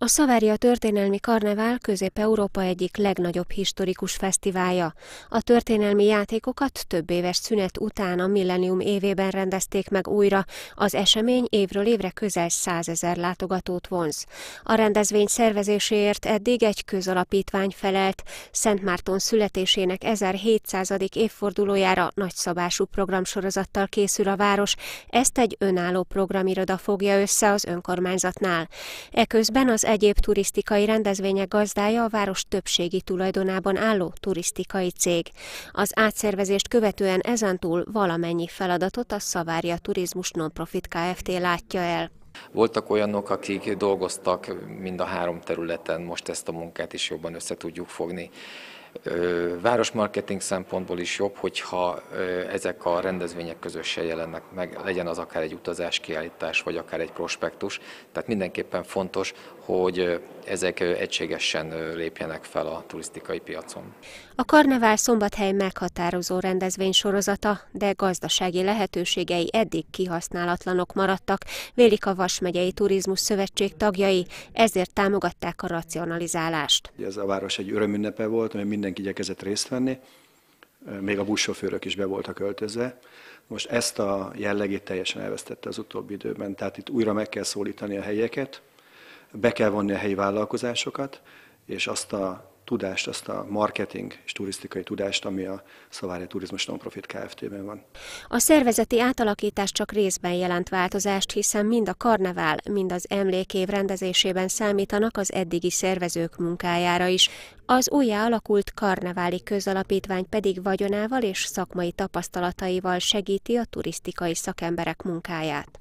A Szavária Történelmi Karnevál Közép-Európa egyik legnagyobb historikus fesztiválja. A történelmi játékokat több éves szünet után a millennium évében rendezték meg újra. Az esemény évről évre közel százezer látogatót vonz. A rendezvény szervezéséért eddig egy közalapítvány felelt. Szent Márton születésének 1700. évfordulójára nagyszabású programsorozattal készül a város. Ezt egy önálló programiroda fogja össze az önkormányzatnál. Eközben az egyéb turisztikai rendezvények gazdája a város többségi tulajdonában álló turisztikai cég. Az átszervezést követően ezentúl valamennyi feladatot a Szavária Turizmus Nonprofit Kft. látja el. Voltak olyanok, akik dolgoztak mind a három területen, most ezt a munkát is jobban össze tudjuk fogni. Városmarketing szempontból is jobb, hogyha ezek a rendezvények közösen jelennek meg, legyen az akár egy utazáskiállítás, vagy akár egy prospektus. Tehát mindenképpen fontos, hogy ezek egységesen lépjenek fel a turisztikai piacon. A karnevál szombathely meghatározó rendezvény sorozata, de gazdasági lehetőségei eddig kihasználatlanok maradtak, vélik a Vas megyei Turizmus Szövetség tagjai, ezért támogatták a racionalizálást. Ez a város egy örömünnepe volt, mert mindenki igyekezett részt venni, még a buszsofőrök is be voltak öltözve. Most ezt a jellegét teljesen elvesztette az utóbbi időben, tehát itt újra meg kell szólítani a helyeket, be kell vonni a helyi vállalkozásokat, és azt a tudást, azt a marketing és turisztikai tudást, ami a Szavária Turizmus Nonprofit Kft-ben van. A szervezeti átalakítás csak részben jelent változást, hiszen mind a karnevál, mind az emlékév rendezésében számítanak az eddigi szervezők munkájára is. Az újjá alakult karneváli közalapítvány pedig vagyonával és szakmai tapasztalataival segíti a turisztikai szakemberek munkáját.